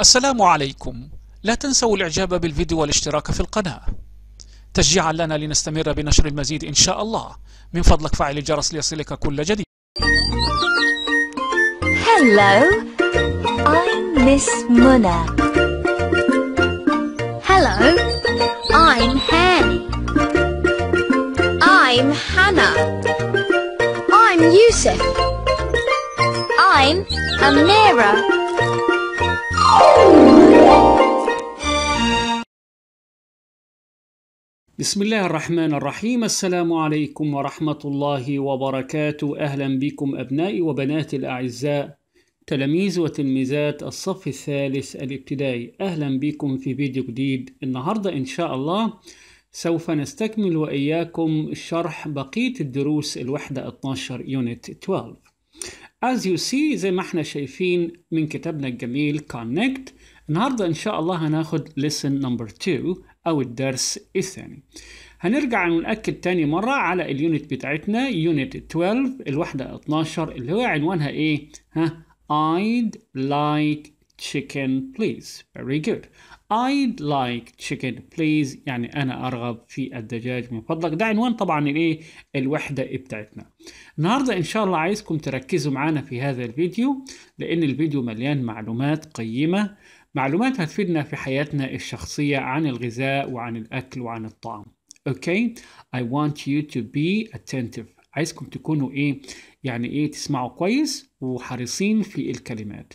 السلام عليكم لا تنسوا الاعجاب بالفيديو والاشتراك في القناة تشجيعا لنا لنستمر بنشر المزيد إن شاء الله من فضلك فعل الجرس ليصلك كل جديد Hello, I'm Miss Muna. Hello, I'm Hanny. I'm Hannah. I'm Yusuf. I'm Amira. Oh. بسم الله الرحمن الرحيم السلام عليكم ورحمة الله وبركاته أهلا بكم أبنائي وبناتي الأعزاء تلاميذ وتلميذات الصف الثالث الابتدائي أهلا بكم في فيديو جديد النهاردة إن شاء الله سوف نستكمل وإياكم شرح بقية الدروس الوحدة 12 يونت 12 As you see زي ما احنا شايفين من كتابنا الجميل Connect النهاردة إن شاء الله هناخد lesson number 2 أو الدرس الثاني هنرجع ونأكد تاني مرة على اليونت بتاعتنا يونت 12 الوحدة 12 اللي هو عنوانها إيه؟ ها I'd like chicken please very good I'd like chicken please يعني أنا أرغب في الدجاج من فضلك ده عنوان طبعا الإيه الوحدة بتاعتنا النهاردة إن شاء الله عايزكم تركزوا معانا في هذا الفيديو لأن الفيديو مليان معلومات قيمة معلومات هتفيدنا في حياتنا الشخصية عن الغذاء وعن الأكل وعن الطعام اوكي I want you to be attentive عايزكم تكونوا ايه يعني ايه تسمعوا كويس وحريصين في الكلمات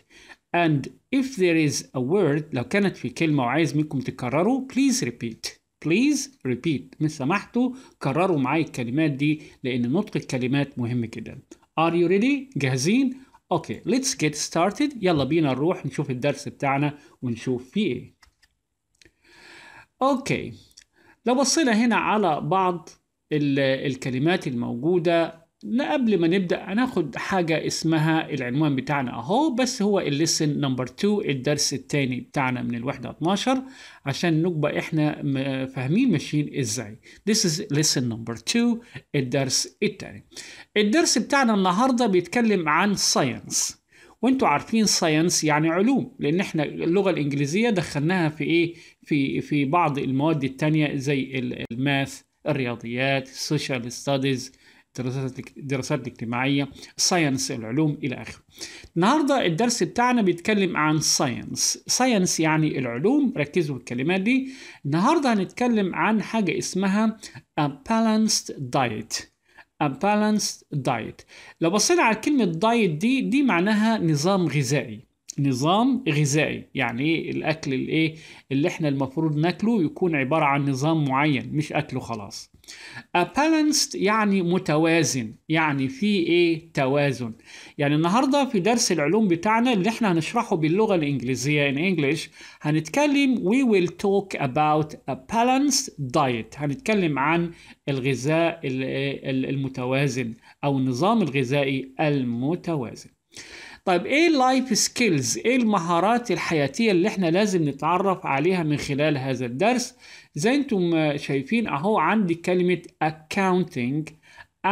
and if there is a word لو كانت في كلمة وعايز منكم تكرروا please repeat please repeat من سمحتوا كرروا معي الكلمات دي لأن نطق الكلمات مهم جدا are you ready جاهزين اوكي ليتس جيت ستارتد يلا بينا نروح نشوف الدرس بتاعنا ونشوف فيه ايه اوكي لو بصينا هنا على بعض الكلمات الموجوده قبل ما نبدأ هناخد حاجة اسمها العنوان بتاعنا أهو بس هو الليسن نمبر 2 الدرس الثاني بتاعنا من الوحدة 12 عشان نبقى إحنا فاهمين ماشيين إزاي This is lesson number 2 الدرس الثاني الدرس بتاعنا النهاردة بيتكلم عن ساينس وانتوا عارفين ساينس يعني علوم لان احنا اللغه الانجليزيه دخلناها في ايه في في بعض المواد الثانيه زي الماث الرياضيات السوشيال ستاديز الدراسات الاجتماعية ساينس العلوم إلى آخره النهاردة الدرس بتاعنا بيتكلم عن ساينس ساينس يعني العلوم ركزوا الكلمات دي النهاردة هنتكلم عن حاجة اسمها a balanced diet a balanced diet لو بصينا على كلمة دايت دي دي معناها نظام غذائي نظام غذائي يعني ايه الاكل الايه اللي احنا المفروض ناكله يكون عباره عن نظام معين مش اكله خلاص A balanced يعني متوازن يعني في ايه توازن يعني النهارده في درس العلوم بتاعنا اللي احنا هنشرحه باللغه الانجليزيه in English هنتكلم we will talk about a balanced diet هنتكلم عن الغذاء المتوازن او النظام الغذائي المتوازن طيب ايه اللايف سكيلز ايه المهارات الحياتيه اللي احنا لازم نتعرف عليها من خلال هذا الدرس زي انتم شايفين اهو عندي كلمة accounting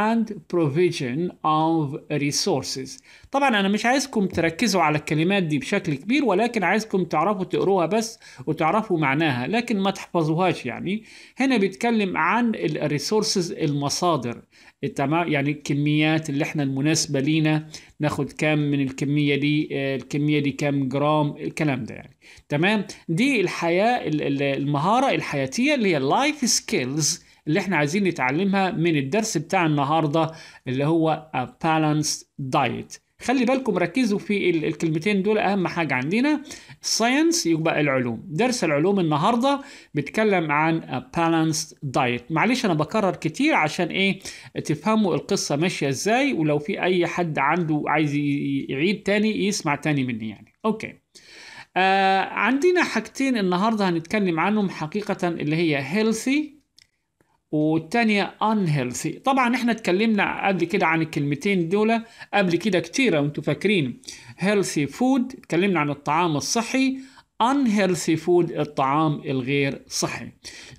and provision of resources طبعا انا مش عايزكم تركزوا على الكلمات دي بشكل كبير ولكن عايزكم تعرفوا تقروها بس وتعرفوا معناها لكن ما تحفظوهاش يعني هنا بيتكلم عن الريسورسز المصادر تمام يعني الكميات اللي احنا المناسبه لينا ناخد كام من الكميه دي آه، الكميه دي كام جرام الكلام ده يعني تمام دي الحياه المهاره الحياتيه اللي هي اللايف سكيلز اللي احنا عايزين نتعلمها من الدرس بتاع النهارده اللي هو A Balanced Diet خلي بالكم ركزوا في الكلمتين دول اهم حاجه عندنا ساينس يبقى العلوم درس العلوم النهارده بيتكلم عن بالانسد دايت معلش انا بكرر كتير عشان ايه تفهموا القصه ماشيه ازاي ولو في اي حد عنده عايز يعيد تاني يسمع تاني مني يعني اوكي آه عندنا حاجتين النهارده هنتكلم عنهم حقيقه اللي هي هيلثي والتانية unhealthy طبعا احنا اتكلمنا قبل كده عن الكلمتين دول قبل كده كتيرة وانتوا فاكرين healthy food اتكلمنا عن الطعام الصحي unhealthy food الطعام الغير صحي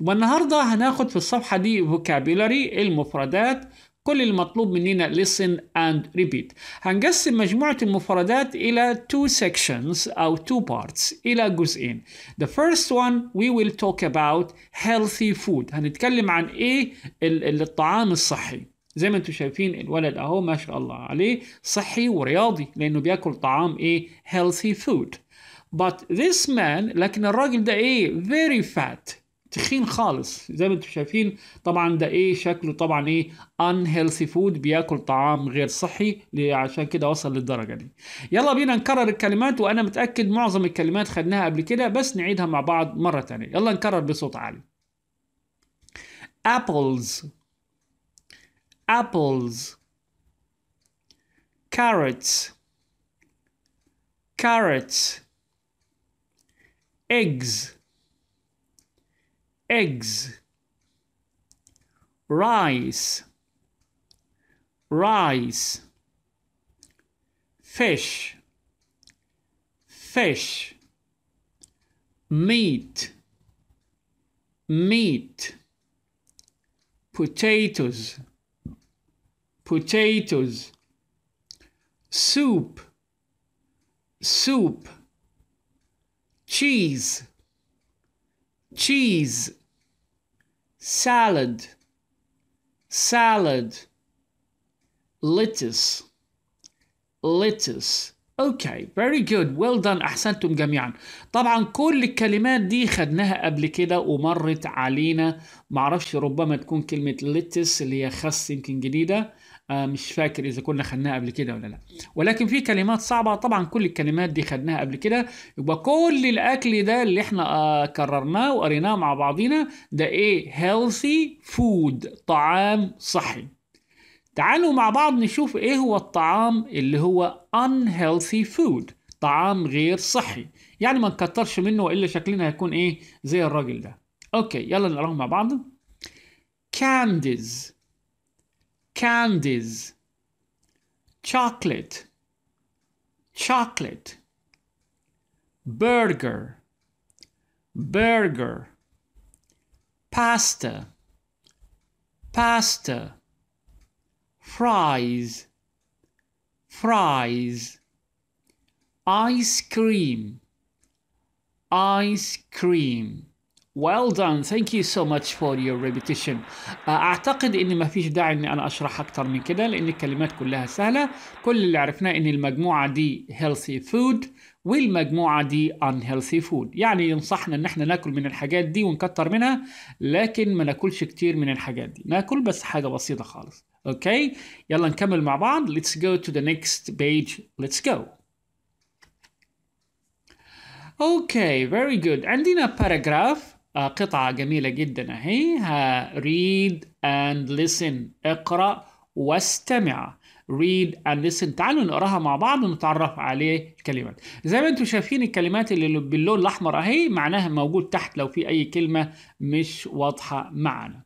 والنهاردة هناخد في الصفحة دي vocabulary المفردات كل المطلوب مننا listen and repeat هنقسم مجموعة المفردات إلى two sections أو two parts إلى جزئين the first one we will talk about healthy food هنتكلم عن إيه الطعام الصحي زي ما انتم شايفين الولد اهو ما شاء الله عليه صحي ورياضي لانه بياكل طعام ايه healthy food but this man لكن الراجل ده ايه very fat تخين خالص زي ما انتم شايفين طبعا ده ايه شكله طبعا ايه ان هيلثي فود بياكل طعام غير صحي عشان كده وصل للدرجه دي يلا بينا نكرر الكلمات وانا متاكد معظم الكلمات خدناها قبل كده بس نعيدها مع بعض مره ثانيه يلا نكرر بصوت عالي apples apples carrots carrots eggs eggs rice rice fish fish meat meat potatoes potatoes soup soup cheese cheese salad salad lettuce lettuce اوكي فيري جود ويل done. احسنتم جميعا طبعا كل الكلمات دي خدناها قبل كده ومرت علينا معرفش ربما تكون كلمه ليتس اللي هي خس يمكن جديده آه، مش فاكر اذا كنا خدناها قبل كده ولا لا ولكن في كلمات صعبه طبعا كل الكلمات دي خدناها قبل كده يبقى كل الاكل ده اللي احنا آه، كررناه وقريناه مع بعضينا ده ايه healthy food طعام صحي تعالوا مع بعض نشوف ايه هو الطعام اللي هو unhealthy food طعام غير صحي يعني ما نكترش منه والا شكلنا هيكون ايه زي الراجل ده اوكي يلا نقراهم مع بعض كانديز candies, chocolate, chocolate, burger, burger, pasta, pasta, fries, fries, ice cream, ice cream. well done thank you so much for your repetition uh, اعتقد ان ما فيش داعي ان انا اشرح اكتر من كده لان الكلمات كلها سهله كل اللي عرفناه ان المجموعه دي healthy food والمجموعه دي unhealthy food يعني ينصحنا ان احنا ناكل من الحاجات دي ونكتر منها لكن ما ناكلش كتير من الحاجات دي ناكل بس حاجه بسيطه خالص اوكي يلا نكمل مع بعض let's go to the next page let's go Okay, very good. عندنا paragraph آه، قطعة جميلة جدا اهي read and listen اقرأ واستمع read and listen تعالوا نقراها مع بعض ونتعرف عليه الكلمات زي ما انتم شايفين الكلمات اللي باللون الاحمر اهي معناها موجود تحت لو في اي كلمة مش واضحة معنا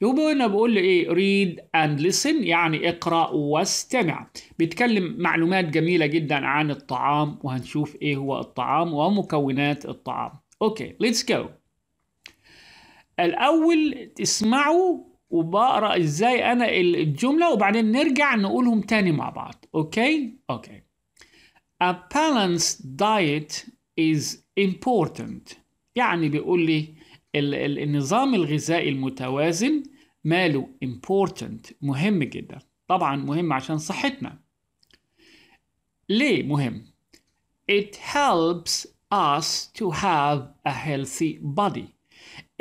يبقى انا بقول له ايه read and listen يعني اقرا واستمع بيتكلم معلومات جميله جدا عن الطعام وهنشوف ايه هو الطعام ومكونات الطعام اوكي ليتس جو الاول تسمعوا وبقرا ازاي انا الجمله وبعدين نرجع نقولهم تاني مع بعض اوكي اوكي A balanced diet is important يعني بيقول لي النظام الغذائي المتوازن ماله important مهم جدا طبعا مهم عشان صحتنا ليه مهم it helps us to have a healthy body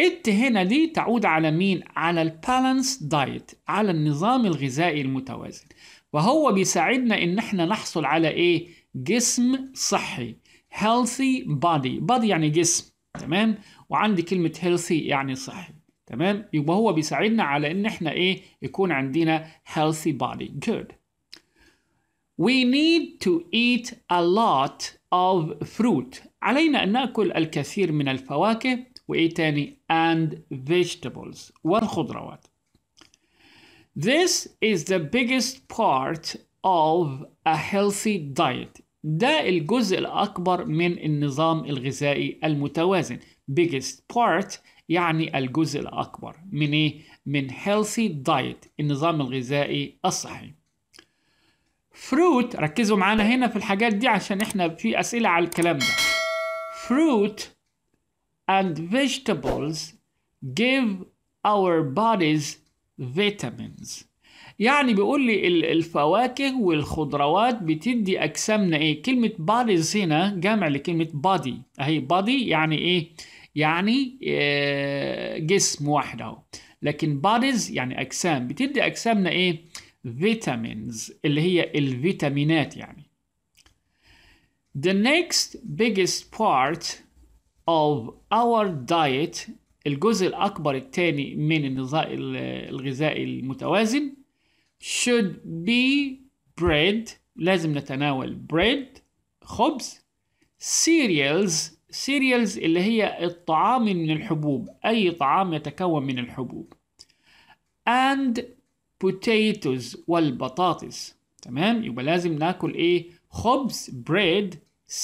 الت هنا دي تعود على مين؟ على البالانس دايت على النظام الغذائي المتوازن وهو بيساعدنا ان احنا نحصل على ايه؟ جسم صحي healthy body body يعني جسم تمام وعندي كلمة healthy يعني صحي تمام يبقى هو بيساعدنا على ان احنا ايه يكون عندنا healthy body good we need to eat a lot of fruit علينا ان ناكل الكثير من الفواكه وايه تاني and vegetables والخضروات This is the biggest part of a healthy diet ده الجزء الأكبر من النظام الغذائي المتوازن biggest part يعني الجزء الأكبر من إيه؟ من healthy diet النظام الغذائي الصحي fruit ركزوا معانا هنا في الحاجات دي عشان احنا في أسئلة على الكلام ده fruit and vegetables give our bodies vitamins يعني بيقول لي الفواكه والخضروات بتدي اجسامنا ايه كلمه bodies هنا جامع لكلمه body اهي body يعني ايه يعني آه، جسم واحد اهو لكن bodies يعني اجسام بتدي اجسامنا ايه vitamins اللي هي الفيتامينات يعني the next biggest part of our diet الجزء الأكبر الثاني من النظام الغذائي المتوازن should be bread لازم نتناول bread خبز cereals cereals اللي هي الطعام من الحبوب أي طعام يتكون من الحبوب and potatoes والبطاطس تمام يبقى لازم ناكل إيه خبز bread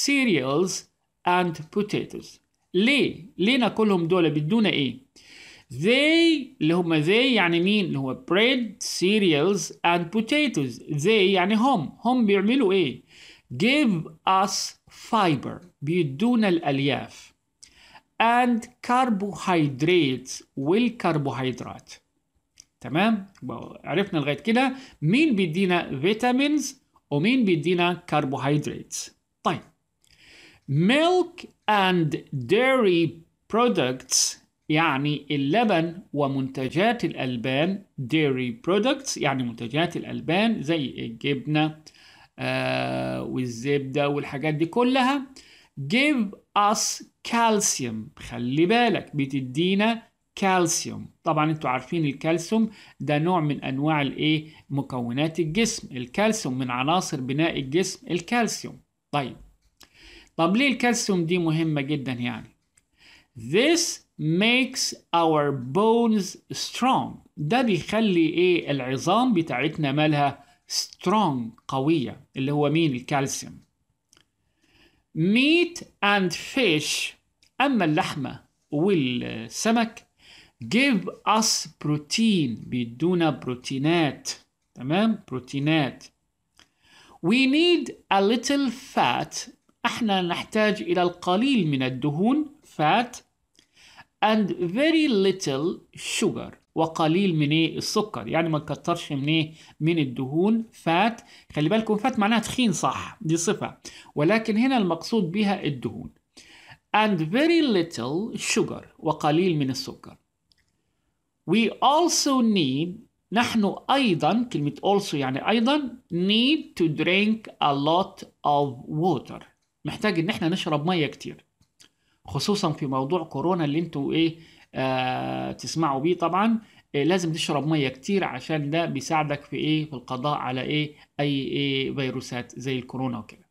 cereals and potatoes ليه لينا كلهم دول بيدونا ايه they اللي هم they يعني مين اللي هو bread cereals and potatoes they يعني هم هم بيعملوا ايه give us fiber بيدونا الالياف and carbohydrates والكربوهيدرات تمام عرفنا لغايه كده مين بيدينا فيتامينز ومين بيدينا carbohydrates طيب milk and dairy products يعني اللبن ومنتجات الألبان dairy products يعني منتجات الألبان زي الجبنة آه والزبدة والحاجات دي كلها give us calcium خلي بالك بتدينا كالسيوم طبعا انتوا عارفين الكالسيوم ده نوع من انواع الايه مكونات الجسم الكالسيوم من عناصر بناء الجسم الكالسيوم طيب طب ليه الكالسيوم دي مهمة جدا يعني This makes our bones strong ده بيخلي ايه العظام بتاعتنا مالها strong قوية اللي هو مين الكالسيوم meat and fish أما اللحمة والسمك give us protein بيدونا بروتينات تمام بروتينات we need a little fat احنا نحتاج إلى القليل من الدهون fat and very little sugar وقليل من ايه السكر يعني ما نكترش من ايه من الدهون فات خلي بالكم فات معناها تخين صح دي صفة ولكن هنا المقصود بها الدهون and very little sugar وقليل من السكر we also need نحن أيضا كلمة also يعني أيضا need to drink a lot of water محتاج ان احنا نشرب ميه كتير خصوصا في موضوع كورونا اللي انتوا ايه آه تسمعوا بيه طبعا إيه لازم تشرب ميه كتير عشان ده بيساعدك في ايه في القضاء على ايه اي ايه فيروسات زي الكورونا وكده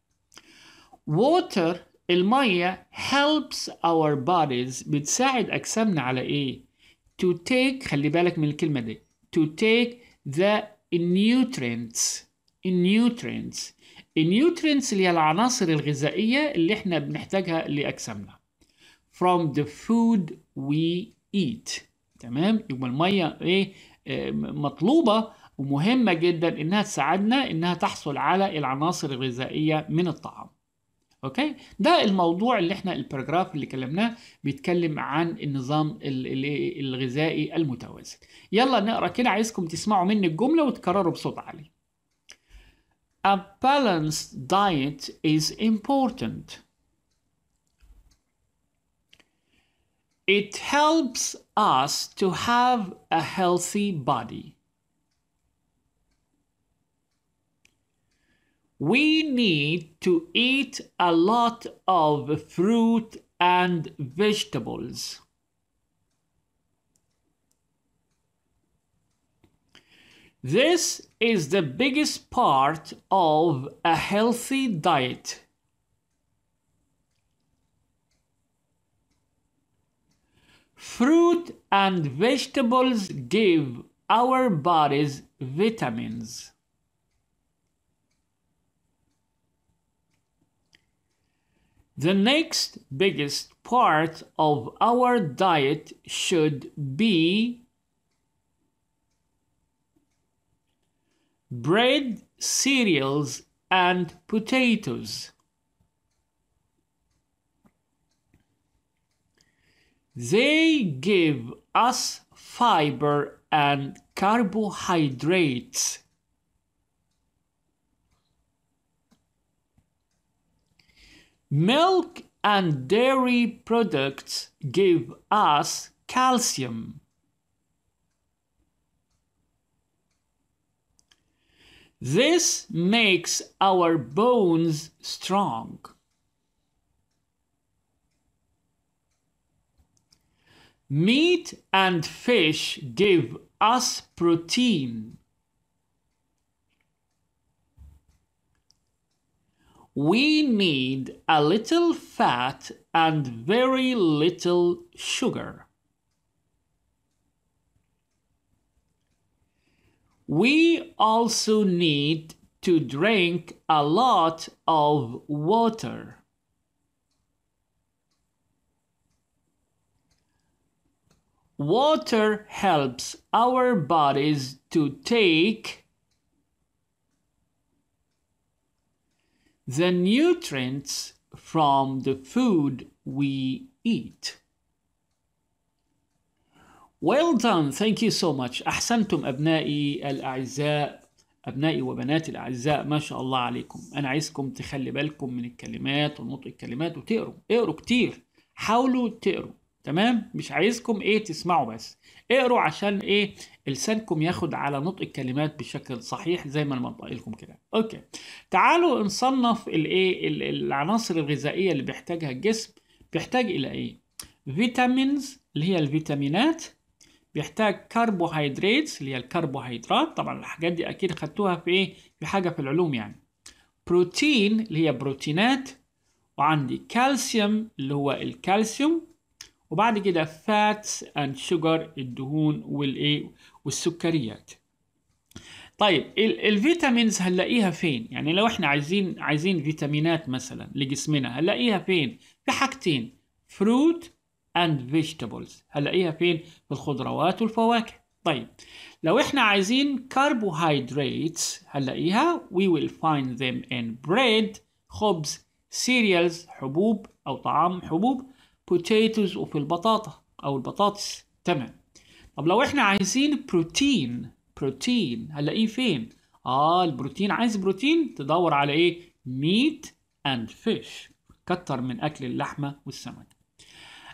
water الميه helps our bodies بتساعد اجسامنا على ايه to take خلي بالك من الكلمه دي to take the nutrients النيوترينتس النيوترينتس اللي هي العناصر الغذائية اللي احنا بنحتاجها لأجسامنا from the food we eat تمام يبقى المية ايه آه، مطلوبة ومهمة جدا انها تساعدنا انها تحصل على العناصر الغذائية من الطعام اوكي ده الموضوع اللي احنا الباراجراف اللي كلمناه بيتكلم عن النظام الغذائي المتوازن يلا نقرا كده عايزكم تسمعوا مني الجمله وتكرروا بصوت عالي A balanced diet is important. It helps us to have a healthy body. We need to eat a lot of fruit and vegetables. This is the biggest part of a healthy diet. Fruit and vegetables give our bodies vitamins. The next biggest part of our diet should be bread, cereals, and potatoes. They give us fiber and carbohydrates. Milk and dairy products give us calcium. This makes our bones strong. Meat and fish give us protein. We need a little fat and very little sugar. we also need to drink a lot of water. Water helps our bodies to take the nutrients from the food we eat. Well done, thank you so much. أحسنتم أبنائي الأعزاء أبنائي وبناتي الأعزاء ما شاء الله عليكم أنا عايزكم تخلي بالكم من الكلمات ونطق الكلمات وتقروا اقروا كتير حاولوا تقروا تمام مش عايزكم ايه تسمعوا بس اقروا عشان ايه لسانكم ياخد على نطق الكلمات بشكل صحيح زي ما انا بنطق لكم كده اوكي تعالوا نصنف الايه العناصر الغذائيه اللي بيحتاجها الجسم بيحتاج الى ايه فيتامينز اللي هي الفيتامينات بيحتاج كربوهيدرات اللي هي الكربوهيدرات طبعا الحاجات دي اكيد خدتوها في ايه في حاجه في العلوم يعني بروتين اللي هي بروتينات وعندي كالسيوم اللي هو الكالسيوم وبعد كده فاتس اند شوجر الدهون والايه والسكريات طيب الفيتامينز هنلاقيها فين يعني لو احنا عايزين عايزين فيتامينات مثلا لجسمنا هنلاقيها فين في حاجتين فروت and vegetables هنلاقيها فين في الخضروات والفواكه طيب لو احنا عايزين carbohydrates هنلاقيها we will find them in bread خبز cereals حبوب او طعام حبوب potatoes وفي البطاطا او البطاطس تمام طب لو احنا عايزين بروتين بروتين هنلاقيه فين اه البروتين عايز بروتين تدور على ايه meat and fish كتر من اكل اللحمه والسمك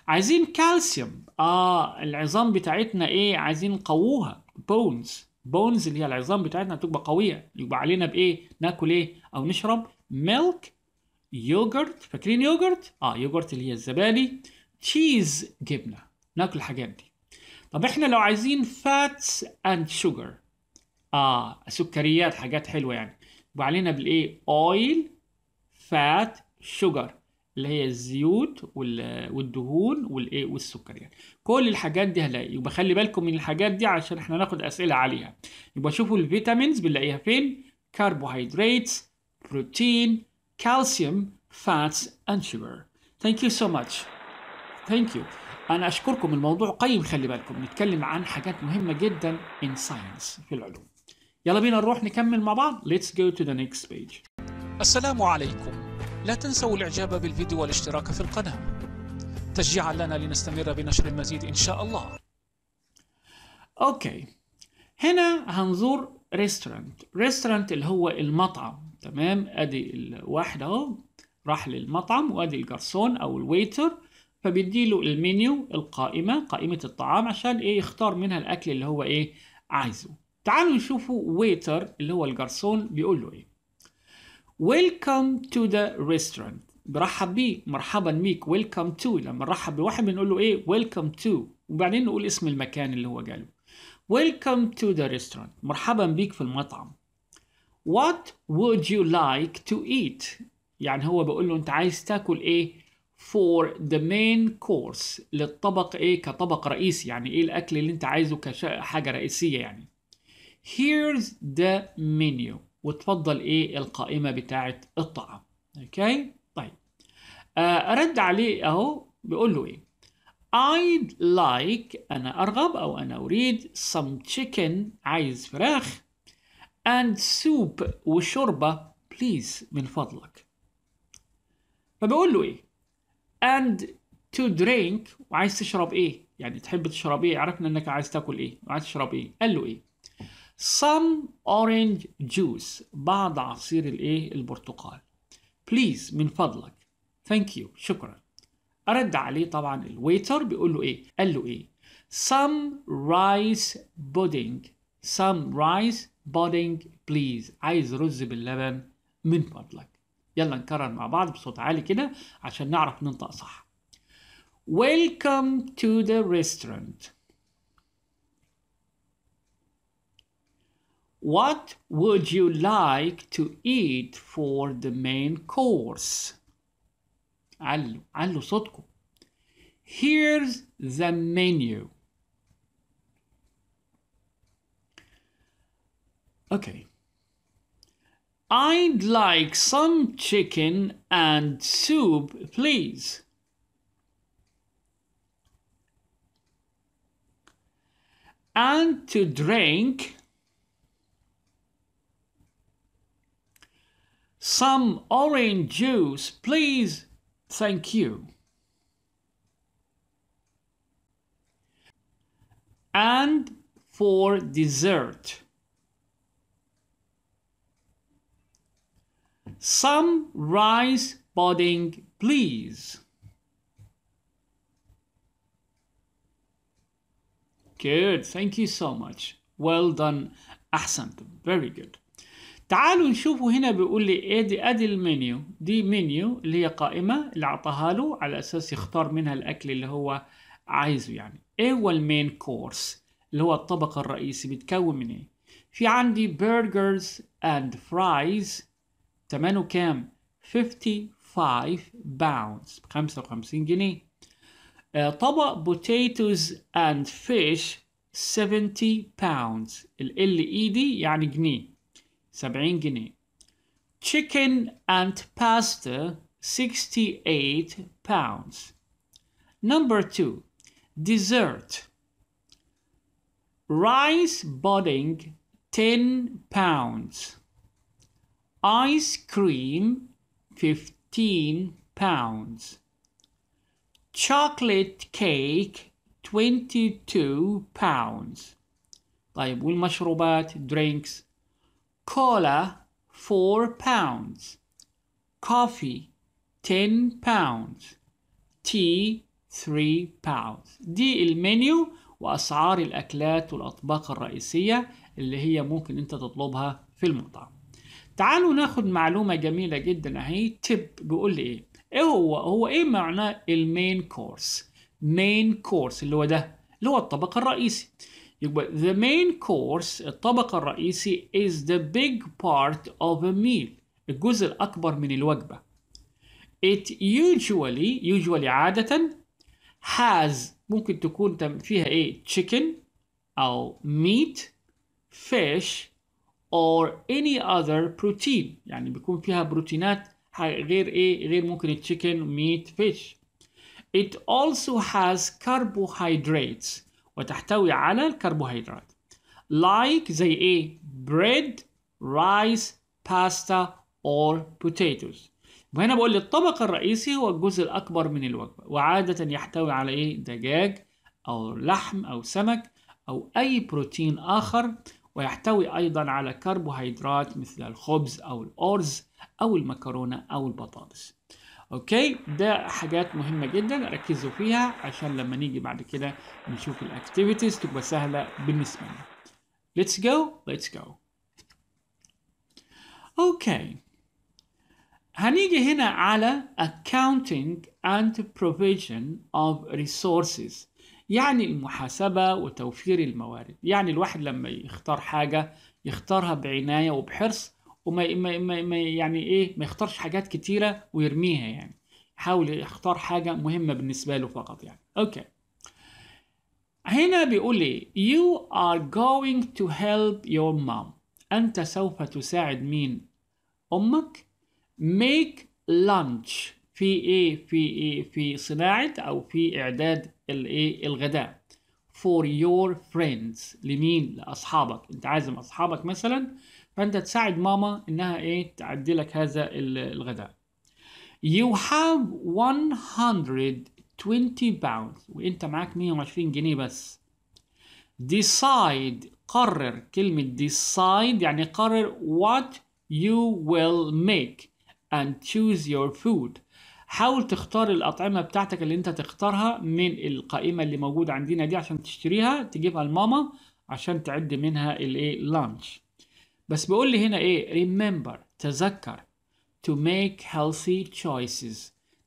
عايزين كالسيوم اه العظام بتاعتنا ايه عايزين نقووها بونز بونز اللي هي العظام بتاعتنا تبقى قويه يبقى علينا بايه ناكل ايه او نشرب ميلك يوجرت فاكرين يوجرت اه يوجرت اللي هي الزبادي تشيز جبنه ناكل الحاجات دي طب احنا لو عايزين فاتس اند شوجر اه سكريات حاجات حلوه يعني يبقى علينا بالايه اويل فات شوجر اللي هي الزيوت والدهون والايه والسكر يعني كل الحاجات دي هلاقي يبقى خلي بالكم من الحاجات دي عشان احنا ناخد اسئله عليها يبقى شوفوا الفيتامينز بنلاقيها فين كربوهيدرات بروتين كالسيوم فاتس اند شوجر ثانك يو سو ماتش ثانك يو انا اشكركم الموضوع قيم خلي بالكم نتكلم عن حاجات مهمه جدا ان ساينس في العلوم يلا بينا نروح نكمل مع بعض ليتس جو تو ذا نيكست بيج السلام عليكم لا تنسوا الاعجاب بالفيديو والاشتراك في القناة تشجيعا لنا لنستمر بنشر المزيد إن شاء الله أوكي هنا هنزور ريستورانت ريستورانت اللي هو المطعم تمام ادي الواحد اهو راح للمطعم وادي الجرسون او الويتر فبيديله المنيو القائمة قائمة الطعام عشان ايه يختار منها الاكل اللي هو ايه عايزه تعالوا نشوفوا ويتر اللي هو الجرسون بيقول له ايه ويلكم تو ذا ريستورانت برحب بيك مرحبا بيك ويلكم تو لما نرحب بواحد بنقول له ايه ويلكم تو وبعدين نقول اسم المكان اللي هو جاله ويلكم تو ذا ريستورانت مرحبا بيك في المطعم وات وود يو لايك تو ايت يعني هو بيقول له انت عايز تاكل ايه for the main course للطبق ايه كطبق رئيسي يعني ايه الاكل اللي انت عايزه كحاجه رئيسيه يعني here's the menu وتفضل ايه القائمه بتاعه الطعام اوكي طيب آه، ارد عليه اهو بيقول له ايه I'd like أنا أرغب أو أنا أريد some chicken عايز فراخ and soup وشوربة please من فضلك فبقول له إيه and to drink وعايز تشرب إيه يعني تحب تشرب إيه عرفنا إنك عايز تاكل إيه وعايز تشرب إيه قال له إيه some orange juice بعض عصير الايه البرتقال please من فضلك thank you شكرا ارد عليه طبعا الويتر بيقول له ايه قال له ايه some rice pudding some rice pudding please عايز رز باللبن من فضلك يلا نكرر مع بعض بصوت عالي كده عشان نعرف ننطق صح welcome to the restaurant What would you like to eat for the main course? علوا صوتكم Here's the menu. Okay. I'd like some chicken and soup, please. And to drink some orange juice, please? Thank you. And for dessert, some rice pudding, please. Good, thank you so much. Well done, Excellent. very good. تعالوا نشوفوا هنا بيقول لي ادي إيه، ادي المنيو دي منيو اللي هي قائمه اللي اعطاها له على اساس يختار منها الاكل اللي هو عايزه يعني ايه هو المين كورس اللي هو الطبق الرئيسي بيتكون من ايه في عندي برجرز اند فرايز ثمنه كام 55 باوندز ب 55 جنيه آه، طبق بوتيتوز اند فيش 70 باوندز ال ال اي دي يعني جنيه سبعين جنيه chicken and pasta 68 pounds number two dessert rice pudding 10 pounds ice cream 15 pounds chocolate cake 22 pounds طيب والمشروبات drinks كولا 4 pounds. كوفي 10 pounds. تي 3 pounds. دي المنيو وأسعار الأكلات والأطباق الرئيسية اللي هي ممكن أنت تطلبها في المطعم. تعالوا ناخد معلومة جميلة جدا أهي تب بيقول لي إيه؟ إيه هو؟ هو إيه معناه المين كورس؟ مين كورس اللي هو ده اللي هو الطبق الرئيسي. يبقى the main course الطبق الرئيسي is the big part of a meal الجزء الأكبر من الوجبة it usually usually عادة has ممكن تكون فيها ايه chicken أو meat fish or any other protein يعني بيكون فيها بروتينات غير ايه غير ممكن chicken, meat fish it also has carbohydrates وتحتوي على الكربوهيدرات like زي ايه bread rice pasta or potatoes وهنا بقول لي الطبق الرئيسي هو الجزء الأكبر من الوجبة وعادة يحتوي على إيه دجاج أو لحم أو سمك أو أي بروتين آخر ويحتوي أيضا على كربوهيدرات مثل الخبز أو الأرز أو المكرونة أو البطاطس اوكي ده حاجات مهمه جدا ركزوا فيها عشان لما نيجي بعد كده نشوف الاكتيفيتيز تبقى سهله بالنسبه لنا let's go let's go اوكي هنيجي هنا على accounting and provision of resources يعني المحاسبة وتوفير الموارد يعني الواحد لما يختار حاجة يختارها بعناية وبحرص وما ما ما يعني ايه ما يختارش حاجات كتيره ويرميها يعني حاول يختار حاجه مهمه بالنسبه له فقط يعني اوكي هنا بيقول لي you are going to help your mom انت سوف تساعد مين امك make lunch في ايه في ايه في صناعه او في اعداد الايه الغداء for your friends لمين لاصحابك انت عازم اصحابك مثلا فانت تساعد ماما انها ايه تعدي لك هذا الغداء you have 120 pounds وانت معاك 120 جنيه بس decide قرر كلمة decide يعني قرر what you will make and choose your food حاول تختار الأطعمة بتاعتك اللي أنت تختارها من القائمة اللي موجودة عندنا دي عشان تشتريها تجيبها لماما عشان تعد منها الإيه لانش بس بيقول لي هنا ايه ريممبر تذكر to make healthy choices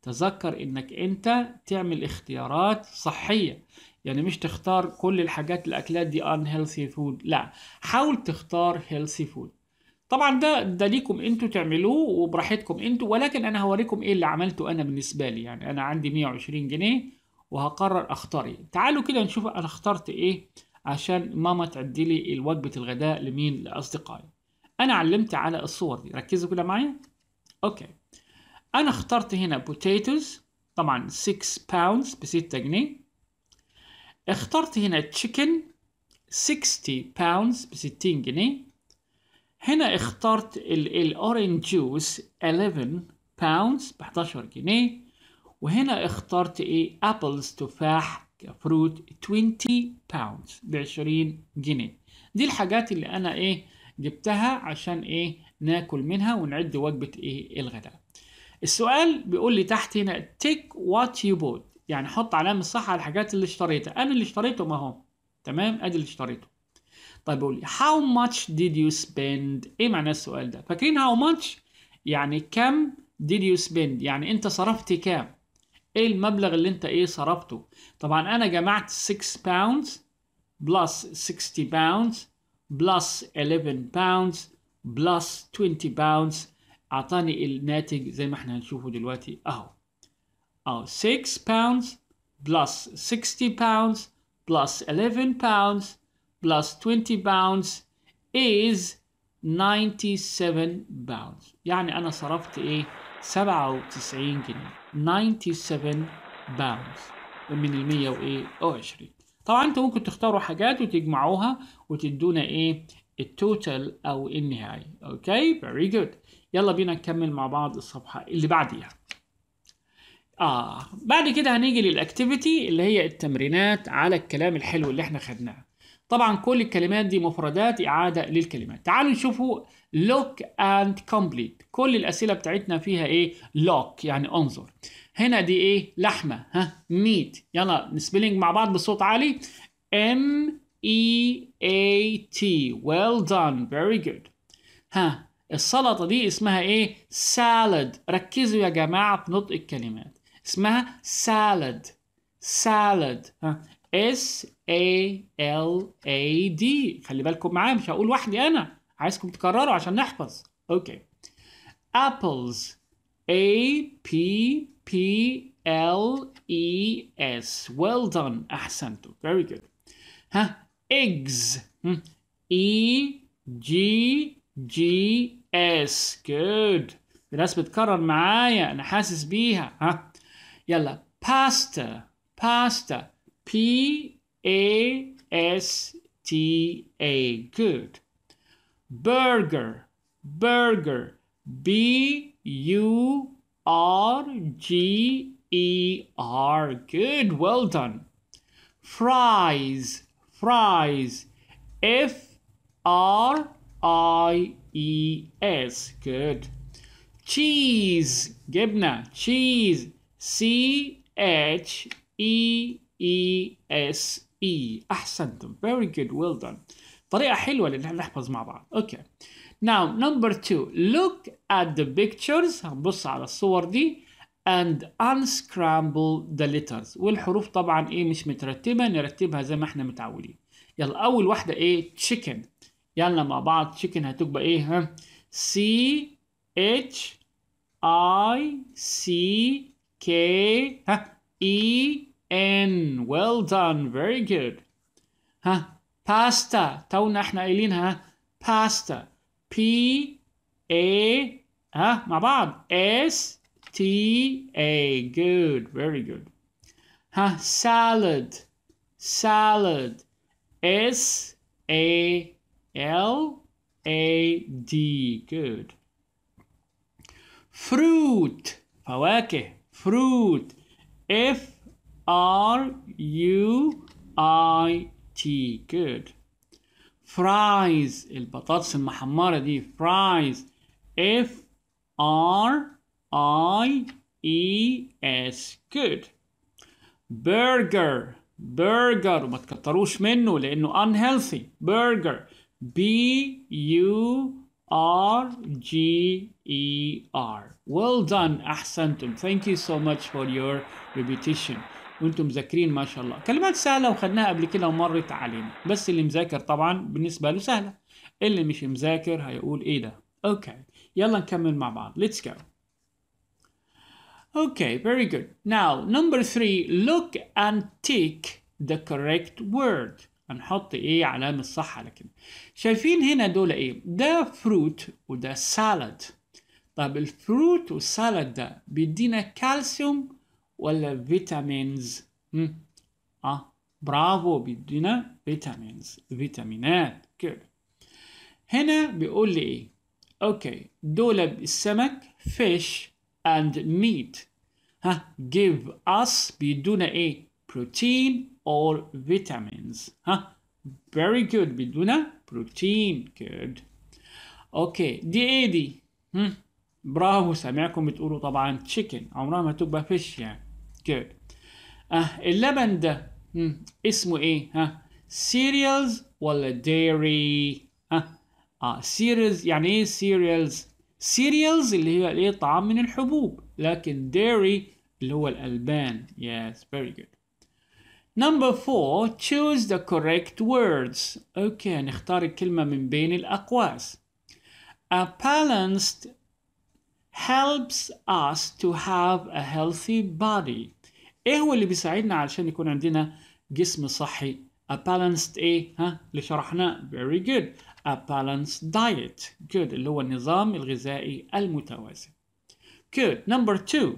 تذكر انك انت تعمل اختيارات صحية يعني مش تختار كل الحاجات الاكلات دي unhealthy food لا حاول تختار healthy food طبعا ده ده ليكم انتوا تعملوه وبراحتكم انتوا ولكن انا هوريكم ايه اللي عملته انا بالنسبة لي يعني انا عندي 120 جنيه وهقرر اختار ايه تعالوا كده نشوف انا اخترت ايه عشان ماما تعدي لي وجبة الغداء لمين لاصدقائي انا علمت على الصور دي ركزوا كلها معايا اوكي انا اخترت هنا potatoes طبعا 6 pounds ب 6 جنيه اخترت هنا chicken 60 pounds ب 60 جنيه هنا اخترت الاورنج جوس 11 باوندز ب 11 جنيه وهنا اخترت ايه ابلز تفاح كفروت 20 باوندز ب 20 جنيه دي الحاجات اللي انا ايه جبتها عشان ايه ناكل منها ونعد وجبه ايه الغداء السؤال بيقول لي تحت هنا تيك وات يو بوت يعني حط علامه صح على الحاجات اللي اشتريتها انا اللي اشتريته ما هو تمام ادي اللي اشتريته طيب بيقول لي how much did you spend ايه معنى السؤال ده فاكرين how much يعني كم did you spend يعني انت صرفت كام ايه المبلغ اللي انت ايه صرفته طبعا انا جمعت 6 باوندز بلس 60 باوندز بلس 11 باوندز بلس 20 باوندز اعطاني الناتج زي ما احنا هنشوفه دلوقتي اهو اهو 6 باوندز بلس 60 باوندز بلس 11 باوندز بلس 20 باوندز is 97 باوندز يعني انا صرفت ايه 97 جنيه 97 باوندز من ال 120 طبعا انتوا ممكن تختاروا حاجات وتجمعوها وتدونا ايه التوتال او النهائي اوكي فيري جود يلا بينا نكمل مع بعض الصفحه اللي بعديها اه بعد كده هنيجي للاكتيفيتي اللي هي التمرينات على الكلام الحلو اللي احنا خدناه طبعا كل الكلمات دي مفردات إعادة للكلمات تعالوا نشوفوا لوك اند كومبليت كل الأسئلة بتاعتنا فيها إيه لوك يعني انظر هنا دي ايه لحمه ها ميت يلا نسبلينج مع بعض بصوت عالي M E A T well done very good ها السلطة دي اسمها ايه salad ركزوا يا جماعة في نطق الكلمات اسمها salad salad ها S A L A D خلي بالكم معايا مش هقول وحدي انا عايزكم تكرروا عشان نحفظ اوكي okay. apples A P P L E S. Well done. Ahsantu. Very good. Huh? Eggs. Hmm. E G G S. Good. الناس بتكرر معايا انا حاسس بيها ها يلا باستا باستا P A S T A good burger burger B U R G E R. Good, well done. Fries, fries. F R I E S. Good. Cheese, Gibna, cheese. C H E E S E. أحسنتم. Very good, well done. طريقة حلوة لأن نحفظ مع بعض. Okay. Now number two, look at the pictures هنبص على الصور دي and unscramble the letters والحروف طبعا ايه مش مترتبة نرتبها زي ما احنا متعودين يلا أول واحدة ايه chicken يلا مع بعض chicken هتبقى ايه ها C H I C K ها E N well done very good ها pasta. تونا احنا قايلينها pasta. P A huh? My bad S T A. Good. Very good. Huh? Salad. Salad. S A L A D. Good. Fruit. Fawakeh. Fruit. F R U I T. Good. فرايز البطاطس المحمرة دي فرايز F R I E S good برجر برجر وما تكتروش منه لأنه unhealthy برجر B U R G E R well done أحسنتم thank you so much for your repetition وانتم مذاكرين ما شاء الله كلمات سهله وخدناها قبل كده ومرت علينا بس اللي مذاكر طبعا بالنسبه له سهله اللي مش مذاكر هيقول ايه ده اوكي يلا نكمل مع بعض let's go Okay, very good. Now, number three, look and take the correct word. هنحط ايه علامة الصح على كده. شايفين هنا دول ايه؟ ده فروت وده سالاد. طب الفروت والسالاد ده بيدينا كالسيوم ولا فيتامينز اه برافو بيدينا فيتامينز فيتامينات كده هنا بيقول لي ايه اوكي دولب السمك fish and meat ها give us بيدونا ايه protein or vitamins ها very good بيدونا protein good اوكي دي ايه دي برافو سامعكم بتقولوا طبعا chicken عمرها ما تبقى fish يعني Good. آه اللبن ده اسمه ايه؟ ها؟ cereals ولا dairy؟ ها؟ اه cereals يعني ايه cereals؟ cereals اللي هي ايه طعام من الحبوب لكن dairy اللي هو الألبان. Yes, very good. Number four, choose the correct words. اوكي نختار الكلمة من بين الأقواس. A balanced helps us to have a healthy body. ايه هو اللي بيساعدنا علشان يكون عندنا جسم صحي a balanced ايه ها اللي شرحناه very good a balanced diet good اللي هو النظام الغذائي المتوازن good number two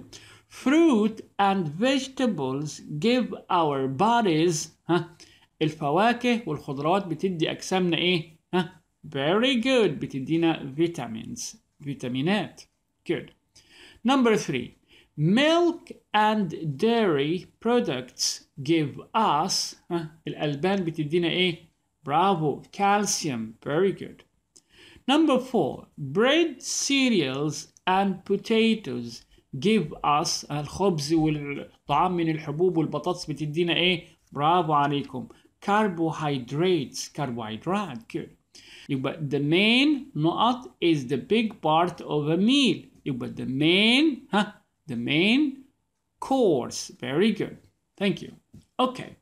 fruit and vegetables give our bodies ها الفواكه والخضروات بتدي اجسامنا ايه ها very good بتدينا vitamins فيتامينات good number three Milk and dairy products give us ها, الألبان بتدينا إيه؟ Bravo! calcium very good Number four, bread, cereals, and potatoes give us الخبز والطعام من الحبوب والبطاطس بتدينا ايه؟ برافو عليكم. Carbohydrates, carbohydrate, good. يبقى the main نقط is the big part of a meal. يبقى the main huh? the main course. Very good. Thank you. Okay.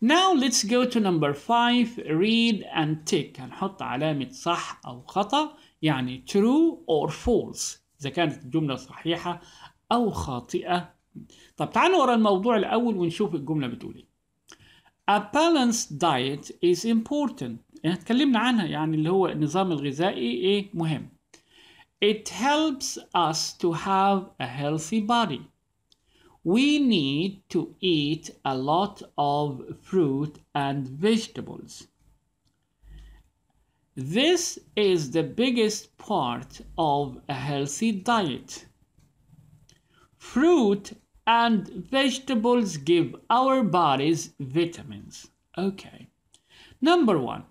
Now let's go to number five. Read and tick. هنحط علامة صح أو خطأ يعني true or false إذا كانت الجملة صحيحة أو خاطئة. طب تعالوا ورا الموضوع الأول ونشوف الجملة بتقول إيه. A balanced diet is important. احنا إيه، اتكلمنا عنها يعني اللي هو النظام الغذائي إيه مهم. It helps us to have a healthy body. We need to eat a lot of fruit and vegetables. This is the biggest part of a healthy diet. Fruit and vegetables give our bodies vitamins. Okay. Number one,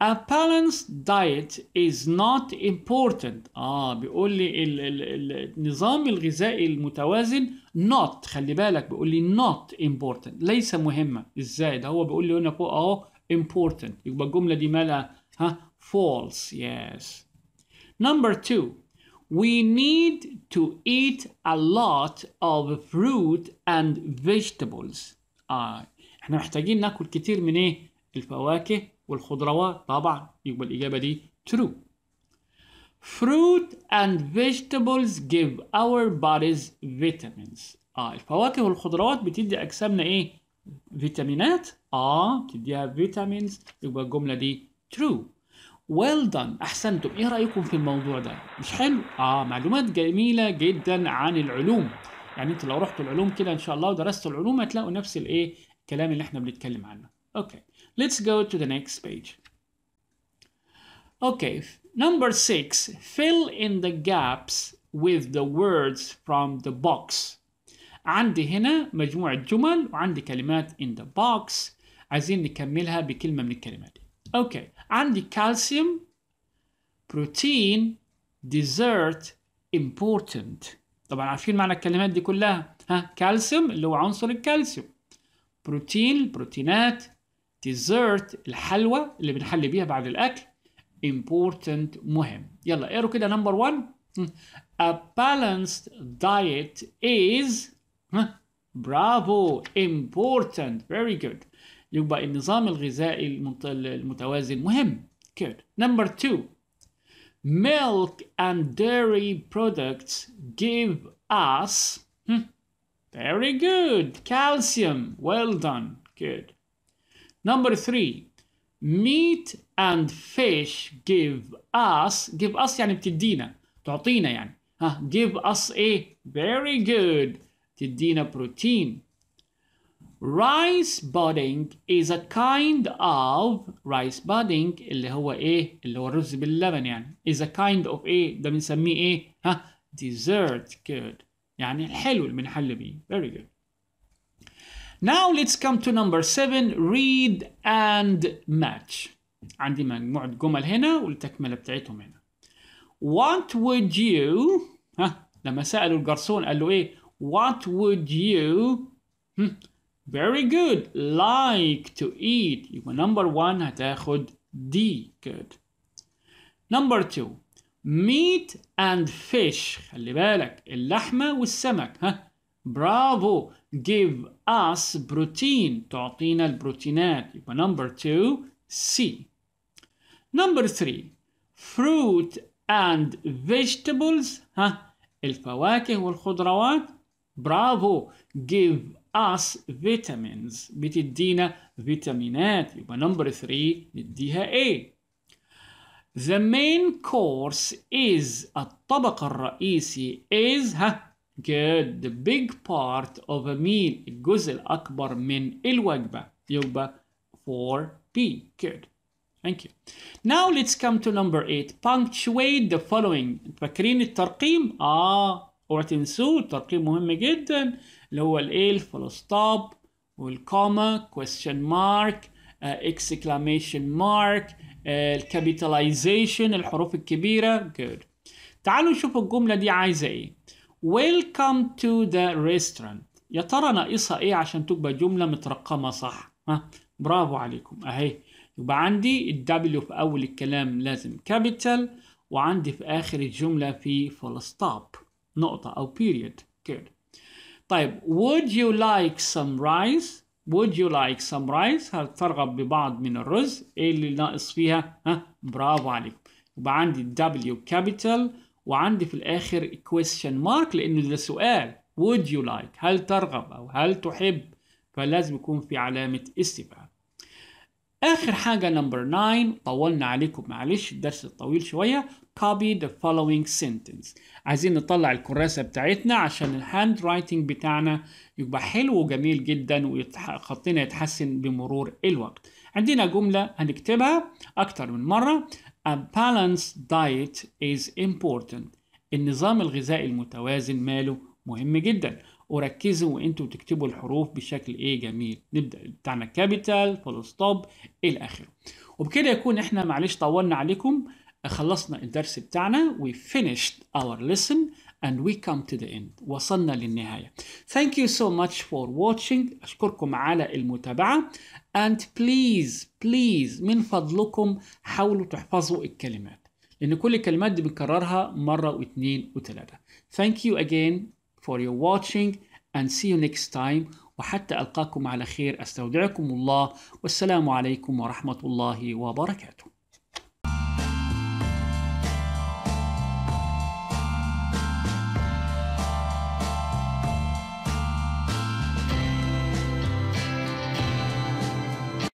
A balanced diet is not important. اه بيقول لي ال ال النظام الغذائي المتوازن not خلي بالك بيقول لي not important ليس مهمة ازاي ده هو بيقول لي هنا فوق اهو important يبقى الجملة دي مالها ها false yes. Number two we need to eat a lot of fruit and vegetables. آه. احنا محتاجين ناكل كتير من ايه؟ الفواكه والخضروات طبعا يبقى الإجابة دي true Fruit and vegetables give our bodies vitamins اه الفواكه والخضروات بتدي أجسامنا إيه؟ فيتامينات اه بتديها فيتامينز يبقى الجملة دي true well done أحسنتم إيه رأيكم في الموضوع ده؟ مش حلو؟ اه معلومات جميلة جدا عن العلوم يعني انت لو رحت العلوم كده ان شاء الله ودرست العلوم هتلاقوا نفس الايه الكلام اللي احنا بنتكلم عنه اوكي Let's go to the next page. Okay, number six, fill in the gaps with the words from the box. عندي هنا مجموعة جمل وعندي كلمات in the box. عايزين نكملها بكلمة من الكلمات. Okay, عندي calcium, protein, dessert, important. طبعا عارفين معنى الكلمات دي كلها. ها, calcium اللي هو عنصر الكالسيوم. protein, البروتينات dessert الحلوى اللي بنحلي بيها بعد الأكل important مهم يلا اقروا كده Number 1 A balanced diet is bravo, important very good يبقى النظام الغذائي المتوازن مهم good number 2 milk and dairy products give us very good calcium well done good Number three, meat and fish give us give us يعني بتدينا تعطينا يعني ها give us a very good تدينا protein rice budding is a kind of rice budding اللي هو ايه اللي هو الرز باللبن يعني is a kind of ايه ده بنسميه ايه ها dessert good يعني الحلو اللي بنحل بيه very good now let's come to number 7 read and match عندي مجموعة جمل هنا والتكملة بتاعتهم هنا What would you ها لما سألوا الجرسون قال له إيه What would you هم, Very good like to eat يبقى number 1 هتاخد D good Number 2 meat and fish خلي بالك اللحمة والسمك ها Bravo give us protein تعطينا البروتينات يبقى number two C number three fruit and vegetables ها الفواكه والخضروات Bravo. give us vitamins بتدينا فيتامينات يبقى number 3 نديها A the main course is الطبق الرئيسي is huh. good the big part of a meal الجزء الأكبر من الوجبة يبقى 4B good Thank you. Now let's come to number 8 punctuate the following فاكرين الترقيم؟ آه اوعى تنسوه الترقيم مهم جدا اللي هو الايه stop ستوب والكوما question mark uh, exclamation mark uh, آه، الكابيتاليزيشن الحروف الكبيرة good تعالوا نشوف الجملة دي عايزة ايه ويلكم تو ذا ريستورانت يا ترى ناقصها ايه عشان تبقى جملة مترقمة صح ها برافو عليكم اهي يبقى عندي الدبليو في اول الكلام لازم كابيتال وعندي في اخر الجملة في فول ستوب نقطة او بيريد كده طيب would you like some rice Would you like some rice؟ هل ترغب ببعض من الرز؟ ايه اللي ناقص فيها؟ ها برافو عليكم. يبقى عندي الدبليو كابيتال وعندي في الاخر question mark لانه ده سؤال would you like هل ترغب او هل تحب فلازم يكون في علامة استفهام آخر حاجة نمبر 9 طولنا عليكم معلش الدرس الطويل شوية copy the following sentence عايزين نطلع الكراسة بتاعتنا عشان الهاند رايتنج بتاعنا يبقى حلو وجميل جدا وخطنا يتحسن بمرور الوقت عندنا جملة هنكتبها أكتر من مرة A balanced diet is important النظام الغذائي المتوازن ماله مهم جدا وركزوا وانتوا تكتبوا الحروف بشكل ايه جميل نبدا بتاعنا كابيتال فول ستوب الى اخره وبكده يكون احنا معلش طولنا عليكم خلصنا الدرس بتاعنا we finished our lesson and we come to the end وصلنا للنهاية thank you so much for watching أشكركم على المتابعة and please please من فضلكم حاولوا تحفظوا الكلمات لأن كل الكلمات دي بنكررها مرة واثنين وثلاثة thank you again for your watching and see you next time وحتى ألقاكم على خير أستودعكم الله والسلام عليكم ورحمة الله وبركاته